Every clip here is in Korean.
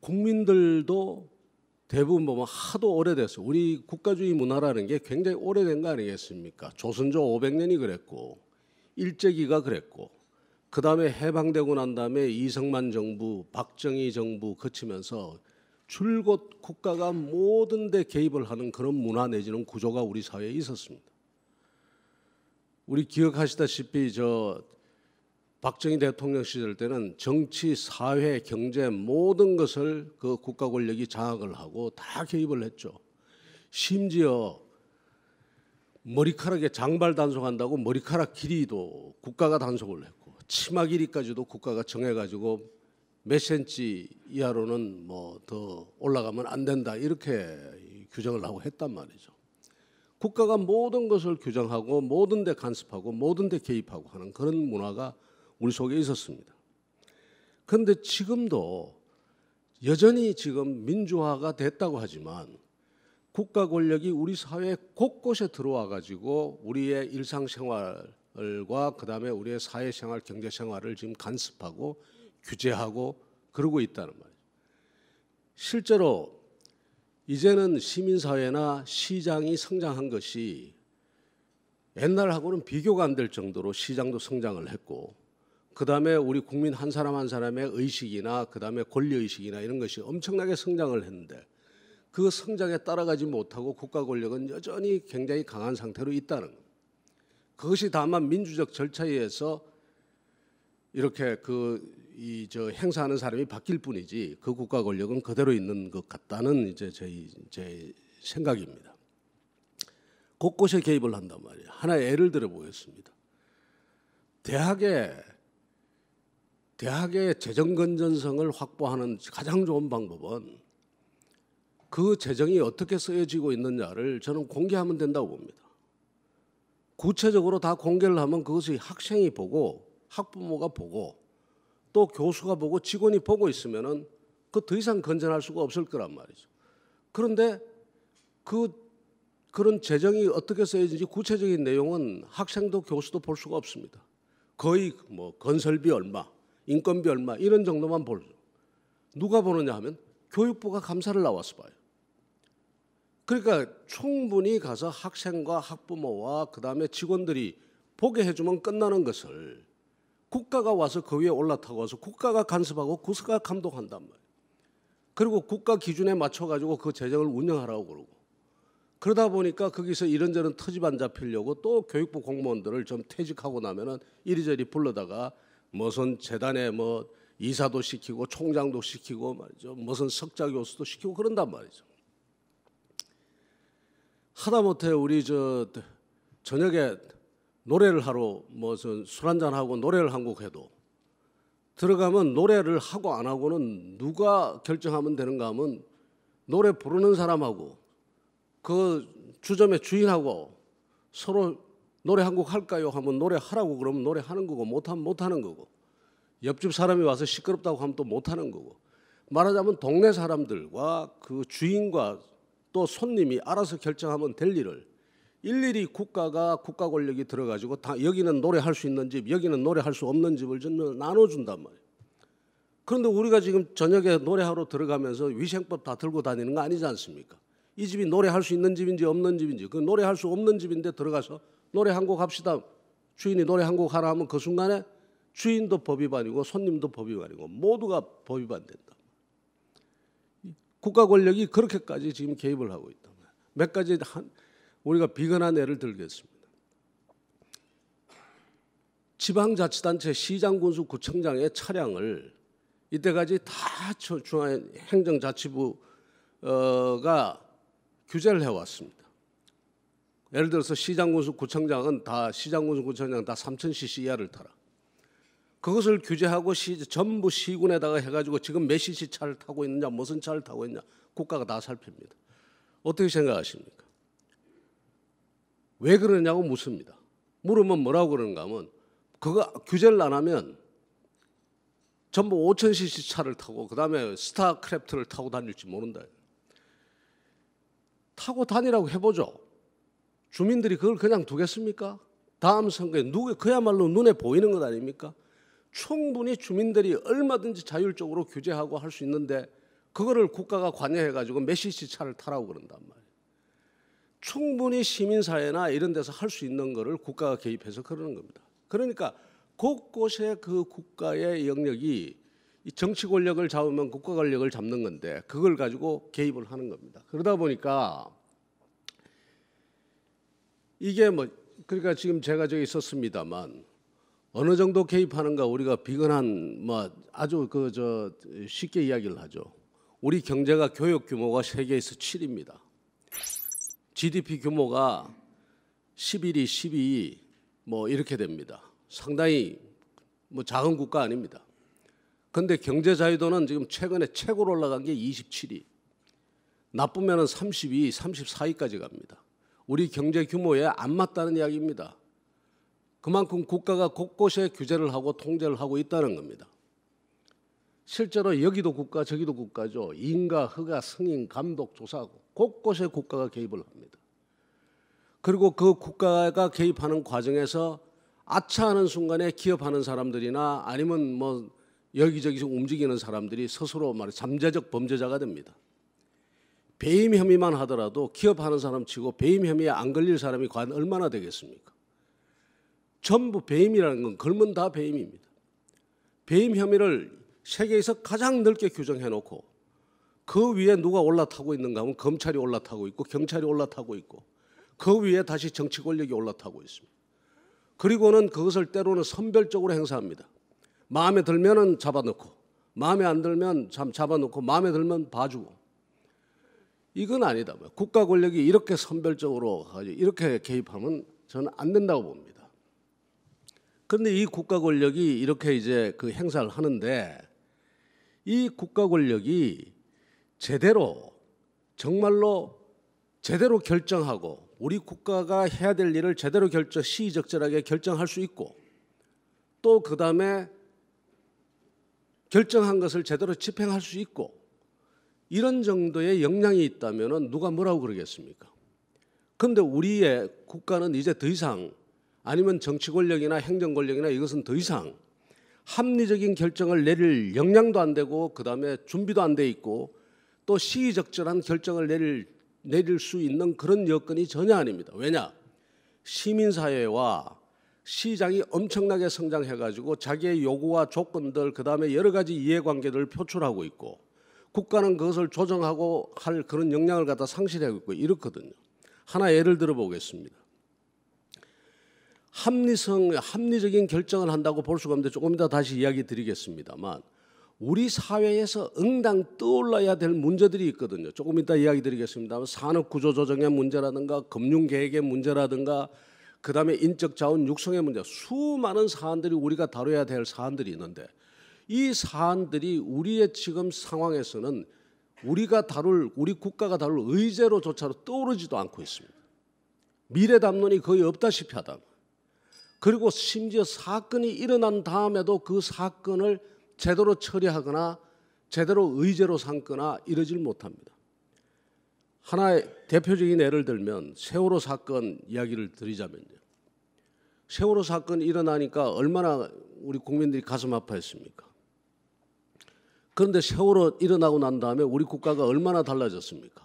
국민들도 대부분 보면 하도 오래돼서 우리 국가주의 문화라는 게 굉장히 오래된 거 아니겠습니까? 조선조 500년이 그랬고 일제기가 그랬고 그 다음에 해방되고 난 다음에 이승만 정부, 박정희 정부 거치면서 줄곧 국가가 모든 데 개입을 하는 그런 문화 내지는 구조가 우리 사회에 있었습니다. 우리 기억하시다시피 저 박정희 대통령 시절 때는 정치, 사회, 경제 모든 것을 그 국가 권력이 장악을 하고 다 개입을 했죠. 심지어 머리카락에 장발 단속한다고 머리카락 길이도 국가가 단속을 했고 치마 길이까지도 국가가 정해가지고 몇 센치 이하로는 뭐 더 올라가면 안 된다 이렇게 규정을 하고 했단 말이죠. 국가가 모든 것을 규정하고 모든 데 간섭하고 모든 데 개입하고 하는 그런 문화가 우리 속에 있었습니다. 그런데 지금도 여전히 지금 민주화가 됐다고 하지만 국가 권력이 우리 사회 곳곳에 들어와 가지고 우리의 일상생활과 그다음에 우리의 사회생활, 경제생활을 지금 간섭하고 규제하고 그러고 있다는 말이죠. 실제로 이제는 시민사회나 시장이 성장한 것이 옛날하고는 비교가 안 될 정도로 시장도 성장을 했고 그다음에 우리 국민 한 사람 한 사람의 의식이나 그다음에 권리 의식이나 이런 것이 엄청나게 성장을 했는데 그 성장에 따라가지 못하고 국가 권력은 여전히 굉장히 강한 상태로 있다는 것. 그것이 다만 민주적 절차에 의해서 이렇게 그 이 저 행사하는 사람이 바뀔 뿐이지 그 국가 권력은 그대로 있는 것 같다는 이제 저희 제 생각입니다. 곳곳에 개입을 한단 말이에요. 하나 의 예를 들어 보겠습니다. 대학에 대학의 재정 건전성을 확보하는 가장 좋은 방법은 그 재정이 어떻게 쓰여지고 있느냐를 저는 공개하면 된다고 봅니다. 구체적으로 다 공개를 하면 그것이 학생이 보고 학부모가 보고 또 교수가 보고 직원이 보고 있으면은 그 더 이상 건전할 수가 없을 거란 말이죠. 그런데 그 그런 재정이 어떻게 쓰여지는지 구체적인 내용은 학생도 교수도 볼 수가 없습니다. 거의 뭐 건설비 얼마, 인건비 얼마 이런 정도만 볼 누가 보느냐 하면 교육부가 감사를 나와서 봐요. 그러니까 충분히 가서 학생과 학부모와 그다음에 직원들이 보게 해주면 끝나는 것을 국가가 와서 그 위에 올라타고 와서 국가가 간섭하고 국가가 감독한단 말이에요. 그리고 국가 기준에 맞춰가지고 그 재정을 운영하라고 그러고 그러다 보니까 거기서 이런저런 터집 안 잡히려고 또 교육부 공무원들을 좀 퇴직하고 나면은 이리저리 불러다가 무슨 재단에 뭐 이사도 시키고 총장도 시키고 말이죠. 무슨 석자 교수도 시키고 그런단 말이죠. 하다못해 우리 저 저녁에 노래를 하러 무슨 술 한잔 하고 노래를 한 곡 해도 들어가면 노래를 하고 안 하고는 누가 결정하면 되는가 하면 노래 부르는 사람하고 그 주점의 주인하고 서로 노래 한 곡 할까요? 하면 노래 하라고 그러면 노래 하는 거고 못하면 못하는 거고 옆집 사람이 와서 시끄럽다고 하면 또 못하는 거고 말하자면 동네 사람들과 그 주인과 또 손님이 알아서 결정하면 될 일을 일일이 국가가 국가 권력이 들어가지고 다 여기는 노래할 수 있는 집, 여기는 노래할 수 없는 집을 전면 나눠준단 말이에요. 그런데 우리가 지금 저녁에 노래하러 들어가면서 위생법 다 들고 다니는 거 아니지 않습니까? 이 집이 노래할 수 있는 집인지 없는 집인지 그 노래할 수 없는 집인데 들어가서 노래 한 곡 합시다. 주인이 노래 한 곡 하라 하면 그 순간에 주인도 법 위반이고 손님도 법 위반이고 모두가 법 위반된다. 국가 권력이 그렇게까지 지금 개입을 하고 있다. 몇 가지 한, 우리가 비근한 예를 들겠습니다. 지방자치단체 시장군수 구청장의 차량을 이때까지 다 중앙 행정자치부가 규제를 해왔습니다. 예를 들어서 시장군수 구청장은 다 시장군수 구청장 다 3,000cc 이하를 타라. 그것을 규제하고 시, 전부 시군에다가 해가지고 지금 몇 cc 차를 타고 있느냐 무슨 차를 타고 있냐 국가가 다 살핍니다. 어떻게 생각하십니까? 왜 그러냐고 묻습니다. 물으면 뭐라고 그러는가 하면 그거 규제를 안 하면 전부 5,000cc 차를 타고 그다음에 스타크래프트를 타고 다닐지 모른다. 타고 다니라고 해보죠. 주민들이 그걸 그냥 두겠습니까? 다음 선거에 누구 그야말로 눈에 보이는 것 아닙니까? 충분히 주민들이 얼마든지 자율적으로 규제하고 할 수 있는데 그거를 국가가 관여해 가지고 메시지 차를 타라고 그런단 말이에요. 충분히 시민사회나 이런 데서 할 수 있는 거를 국가가 개입해서 그러는 겁니다. 그러니까 곳곳에 그 국가의 영역이 정치 권력을 잡으면 국가 권력을 잡는 건데 그걸 가지고 개입을 하는 겁니다. 그러다 보니까 이게 뭐 그러니까 지금 제가 저기 있었습니다만 어느 정도 개입하는가 우리가 비근한 뭐 아주 그저 쉽게 이야기를 하죠. 우리 경제가 교육 규모가 세계에서 7입니다. GDP 규모가 11위, 12위 뭐 이렇게 됩니다. 상당히 뭐 작은 국가 아닙니다. 근데 경제 자유도는 지금 최근에 최고로 올라간 게 27위. 나쁘면은 32위, 34위까지 갑니다. 우리 경제 규모에 안 맞다는 이야기입니다. 그만큼 국가가 곳곳에 규제를 하고 통제를 하고 있다는 겁니다. 실제로 여기도 국가 저기도 국가죠. 인가, 허가, 승인, 감독, 조사하고 곳곳에 국가가 개입을 합니다. 그리고 그 국가가 개입하는 과정에서 아차하는 순간에 기업하는 사람들이나 아니면 뭐여기저기 움직이는 사람들이 스스로 말해 잠재적 범죄자가 됩니다. 배임 혐의만 하더라도 기업하는 사람 치고 배임 혐의에 안 걸릴 사람이 과연 얼마나 되겠습니까? 전부 배임이라는 건 걸면 다 배임입니다. 배임 혐의를 세계에서 가장 넓게 규정해 놓고 그 위에 누가 올라타고 있는가 하면 검찰이 올라타고 있고 경찰이 올라타고 있고 그 위에 다시 정치 권력이 올라타고 있습니다. 그리고는 그것을 때로는 선별적으로 행사합니다. 마음에 들면은 잡아놓고 마음에 안 들면 잡아놓고 마음에 들면 봐주고 이건 아니다. 뭐 국가 권력이 이렇게 선별적으로 이렇게 개입하면 저는 안 된다고 봅니다. 그런데 이 국가 권력이 이렇게 이제 그 행사를 하는데 이 국가 권력이 제대로 정말로 제대로 결정하고 우리 국가가 해야 될 일을 제대로 결정 시의적절하게 결정할 수 있고 또 그다음에 결정한 것을 제대로 집행할 수 있고 이런 정도의 역량이 있다면 누가 뭐라고 그러겠습니까? 그런데 우리의 국가는 이제 더 이상 아니면 정치 권력이나 행정 권력이나 이것은 더 이상 합리적인 결정을 내릴 역량도 안 되고 그다음에 준비도 안 돼 있고 또 시의적절한 결정을 내릴 내릴 수 있는 그런 여건이 전혀 아닙니다. 왜냐? 시민 사회와 시장이 엄청나게 성장해 가지고 자기의 요구와 조건들 그다음에 여러 가지 이해 관계들을 표출하고 있고 국가는 그것을 조정하고 할 그런 역량을 갖다 상실하고 있고 이렇거든요. 하나 예를 들어 보겠습니다. 합리성, 합리적인 결정을 한다고 볼 수가 없는데 조금 이따 다시 이야기 드리겠습니다만 우리 사회에서 응당 떠올라야 될 문제들이 있거든요. 조금 이따 이야기 드리겠습니다만 산업 구조 조정의 문제라든가 금융 계획의 문제라든가 그다음에 인적 자원 육성의 문제 수많은 사안들이 우리가 다뤄야 될 사안들이 있는데 이 사안들이 우리의 지금 상황에서는 우리가 다룰 우리 국가가 다룰 의제로조차도 떠오르지도 않고 있습니다. 미래 담론이 거의 없다시피 하다. 그리고 심지어 사건이 일어난 다음에도 그 사건을 제대로 처리하거나 제대로 의제로 삼거나 이러질 못합니다. 하나의 대표적인 예를 들면 세월호 사건 이야기를 드리자면요. 세월호 사건이 일어나니까 얼마나 우리 국민들이 가슴 아파했습니까? 그런데 세월호 일어나고 난 다음에 우리 국가가 얼마나 달라졌습니까?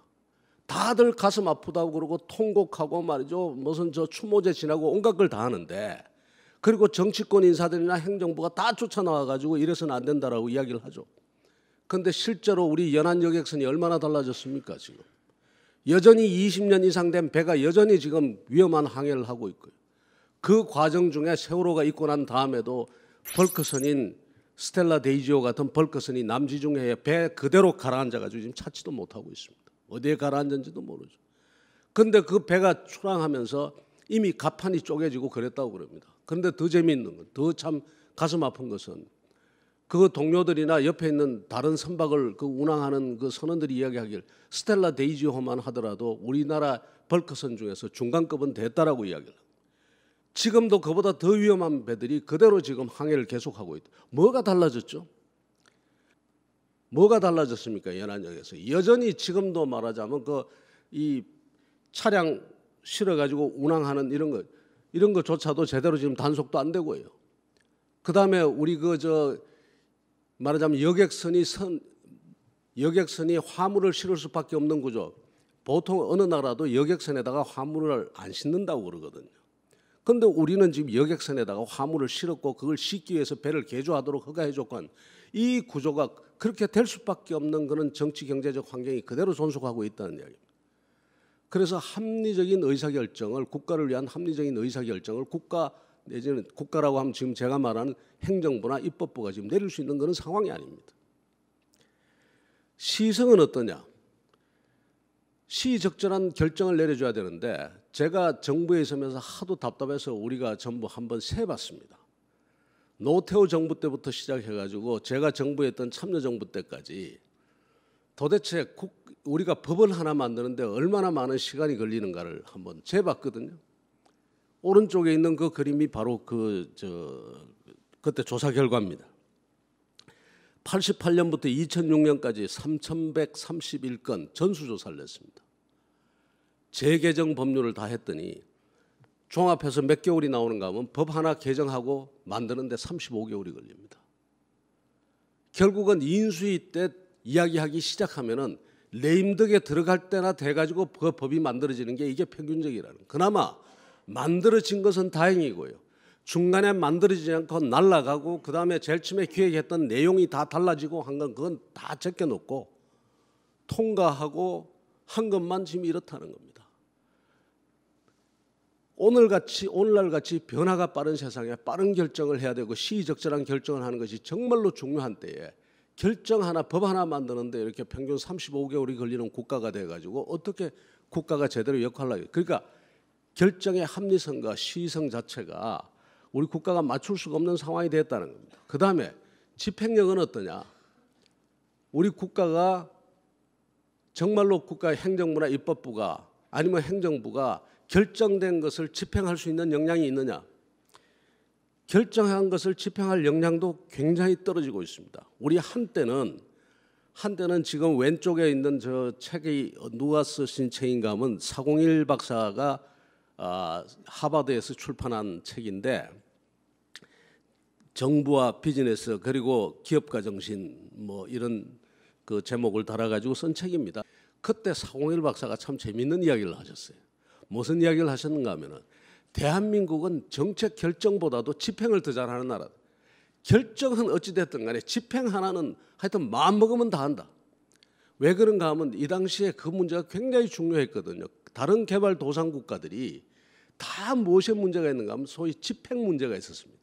다들 가슴 아프다고 그러고 통곡하고 말이죠. 무슨 저 추모제 지나고 온갖 걸 다 하는데 그리고 정치권 인사들이나 행정부가 다 쫓아나와 가지고 이래서는 안 된다라고 이야기를 하죠. 그런데 실제로 우리 연안 여객선이 얼마나 달라졌습니까, 지금? 여전히 20년 이상 된 배가 여전히 지금 위험한 항해를 하고 있고요. 그 과정 중에 세월호가 있고 난 다음에도 벌크선인 스텔라 데이지오 같은 벌거슨이 남지중해에 배 그대로 가라앉아가지고 지금 찾지도 못하고 있습니다. 어디에 가라앉은지도 모르죠. 근데 그 배가 출항하면서 이미 가판이 쪼개지고 그랬다고 그럽니다. 그런데 더 재미있는 건, 더 참 가슴 아픈 것은 그 동료들이나 옆에 있는 다른 선박을 그 운항하는 그 선원들이 이야기하길 스텔라 데이지오만 하더라도 우리나라 벌크선 중에서 중간급은 됐다라고 이야기를 지금도 그보다 더 위험한 배들이 그대로 지금 항해를 계속하고 있다. 뭐가 달라졌죠? 뭐가 달라졌습니까? 연안역에서 여전히 지금도 말하자면 그 이 차량 실어 가지고 운항하는 이런 것 이런 것조차도 제대로 지금 단속도 안 되고요. 그다음에 우리 그 저 말하자면 여객선이 선 여객선이 화물을 실을 수밖에 없는 구조. 보통 어느 나라도 여객선에다가 화물을 안 싣는다고 그러거든요. 근데 우리는 지금 여객선에다가 화물을 실었고 그걸 싣기 위해서 배를 개조하도록 허가해줬건 이 구조가 그렇게 될 수밖에 없는 그런 정치 경제적 환경이 그대로 존속하고 있다는 이야기입니다. 그래서 합리적인 의사결정을 국가를 위한 합리적인 의사결정을 국가 내지는 국가라고 하면 지금 제가 말하는 행정부나 입법부가 지금 내릴 수 있는 그런 상황이 아닙니다. 시성은 어떠냐? 시적절한 의 결정을 내려줘야 되는데 제가 정부에 있으면서 하도 답답해서 우리가 전부 한번 세봤습니다. 노태우 정부 때부터 시작해가지고 제가 정부에 있던 참여정부 때까지 도대체 국, 우리가 법을 하나 만드는데 얼마나 많은 시간이 걸리는가를 한번 재봤거든요. 오른쪽에 있는 그 그림이 바로 그 저 그때 조사 결과입니다. 88년부터 2006년까지 3,131건 전수조사를 냈습니다. 재 개정 법률을 다 했더니 종합해서 몇 개월이 나오는가 하면 법 하나 개정하고 만드는데 35개월이 걸립니다. 결국은 인수위 때 이야기하기 시작하면은 레임덕에 들어갈 때나 돼가지고 그 법이 만들어지는 게 이게 평균적이라는. 그나마 만들어진 것은 다행이고요. 중간에 만들어지지 않고 날라가고 그 다음에 제일 처음에 기획했던 내용이 다 달라지고 한 건 그건 다 제껴놓고 통과하고 한 것만 지금 이렇다는 겁니다. 오늘같이 오늘날같이 변화가 빠른 세상에 빠른 결정을 해야 되고 시의적절한 결정을 하는 것이 정말로 중요한 때에 결정 하나 법 하나 만드는데 이렇게 평균 35개월이 걸리는 국가가 돼가지고 어떻게 국가가 제대로 역할을 하게 그러니까 결정의 합리성과 시의성 자체가 우리 국가가 맞출 수가 없는 상황이 됐다는 겁니다. 그 다음에 집행력은 어떠냐? 우리 국가가 정말로 국가 행정부나 입법부가 아니면 행정부가 결정된 것을 집행할 수 있는 역량이 있느냐? 결정한 것을 집행할 역량도 굉장히 떨어지고 있습니다. 우리 한때는 한때는 지금 왼쪽에 있는 저 책이 누가 쓰신 책인가 면401 박사가 아, 하버드에서 출판한 책인데 정부와 비즈니스 그리고 기업가 정신 뭐 이런 그 제목을 달아가지고 쓴 책입니다. 그때 사공일 박사가 참 재밌는 이야기를 하셨어요. 무슨 이야기를 하셨는가 하면은 대한민국은 정책 결정보다도 집행을 더 잘하는 나라. 결정은 어찌됐든 간에 집행 하나는 하여튼 마음먹으면 다 한다. 왜 그런가 하면 이 당시에 그 문제가 굉장히 중요했거든요. 다른 개발 도상 국가들이 다 무엇에 문제가 있는가 하면 소위 집행 문제가 있었습니다.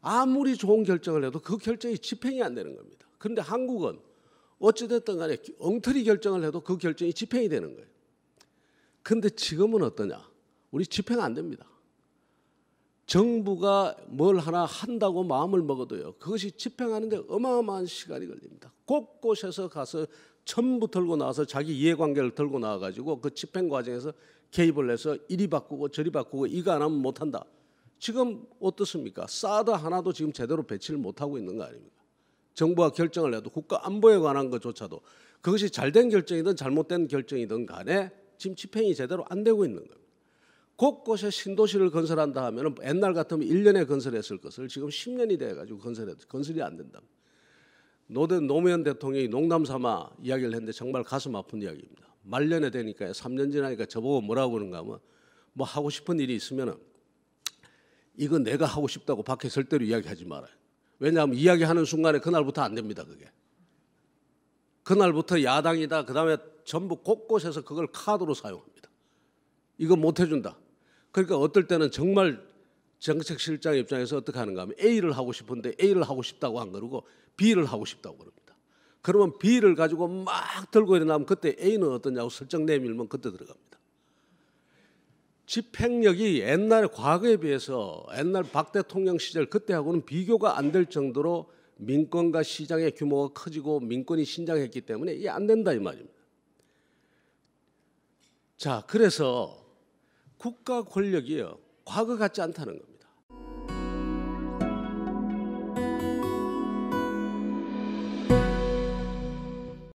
아무리 좋은 결정을 해도 그 결정이 집행이 안 되는 겁니다. 그런데 한국은 어찌됐든 간에 엉터리 결정을 해도 그 결정이 집행이 되는 거예요. 근데 지금은 어떠냐? 우리 집행 안 됩니다. 정부가 뭘 하나 한다고 마음을 먹어도요. 그것이 집행하는데 어마어마한 시간이 걸립니다. 곳곳에서 가서 전부 들고 나와서 자기 이해관계를 들고 나와가지고 그 집행 과정에서 개입을 해서 이리 바꾸고 저리 바꾸고 이거 안 하면 못한다. 지금 어떻습니까? 사드 하나도 지금 제대로 배치를 못하고 있는 거 아닙니까? 정부가 결정을 해도 국가 안보에 관한 것조차도 그것이 잘된 결정이든 잘못된 결정이든 간에 지금 집행이 제대로 안 되고 있는 겁니다. 곳곳에 신도시를 건설한다 하면은 옛날 같으면 1년에 건설했을 것을 지금 10년이 돼 가지고 건설해 건설이 안 된다. 노대 노무현 대통령이 농담 삼아 이야기를 했는데 정말 가슴 아픈 이야기입니다. 말년에 되니까 3년 지나니까 저보고 뭐라고 그러는가 하면 뭐 하고 싶은 일이 있으면은 이거 내가 하고 싶다고 밖에 절대로 이야기하지 말아요. 왜냐하면 이야기하는 순간에 그날부터 안 됩니다, 그게. 그날부터 야당이다, 그 다음에 전부 곳곳에서 그걸 카드로 사용합니다. 이거 못 해준다. 그러니까 어떨 때는 정말 정책실장 입장에서 어떻게 하는가 하면 A를 하고 싶은데 A를 하고 싶다고 안 그러고 B를 하고 싶다고 그럽니다. 그러면 B를 가지고 막 들고 일어나면 그때 A는 어떠냐고 설정 내밀면 그때 들어갑니다. 집행력이 옛날 과거에 비해서 옛날 박 대통령 시절 그때하고는 비교가 안 될 정도로 민권과 시장의 규모가 커지고 민권이 신장했기 때문에 이게 안 된다 이 말입니다. 자, 그래서 국가 권력이요 과거 같지 않다는 거.